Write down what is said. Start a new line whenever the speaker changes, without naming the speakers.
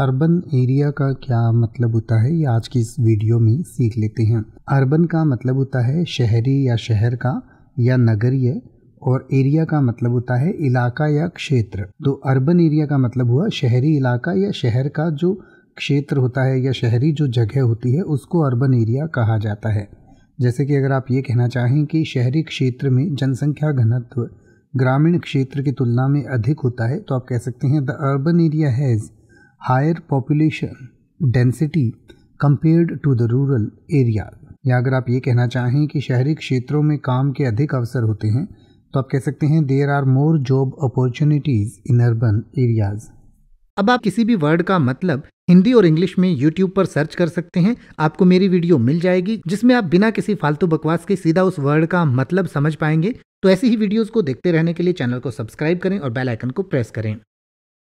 urban area का क्या मतलब होता है ये आज की इस वीडियो में सीख लेते हैं अर्बन का मतलब होता है शहरी या शहर का या नगरीय और एरिया का मतलब होता है इलाका या क्षेत्र तो अर्बन एरिया का मतलब हुआ शहरी इलाका या शहर का जो क्षेत्र होता है या शहरी जो जगह होती है उसको अर्बन एरिया कहा जाता है जैसे कि अगर आप ये कहना चाहें कि शहरी क्षेत्र में जनसंख्या घनत्व ग्रामीण क्षेत्र की तुलना में अधिक होता है तो आप कह सकते हैं the urban area has higher population density compared to the rural area या अगर आप ये कहना चाहें कि शहरी क्षेत्रों में काम के अधिक अवसर होते हैं तो आप कह सकते हैं there are more job opportunities in urban areas
अब आप किसी भी वर्ड का मतलब हिंदी और इंग्लिश में यूट्यूब पर सर्च कर सकते हैं आपको मेरी वीडियो मिल जाएगी जिसमें आप बिना किसी फालतू बकवास के सीधा उस वर्ड का मतलब समझ पाएंगे तो ऐसी ही वीडियोस को देखते रहने के लिए चैनल को सब्सक्राइब करें और बेल आइकन को प्रेस करें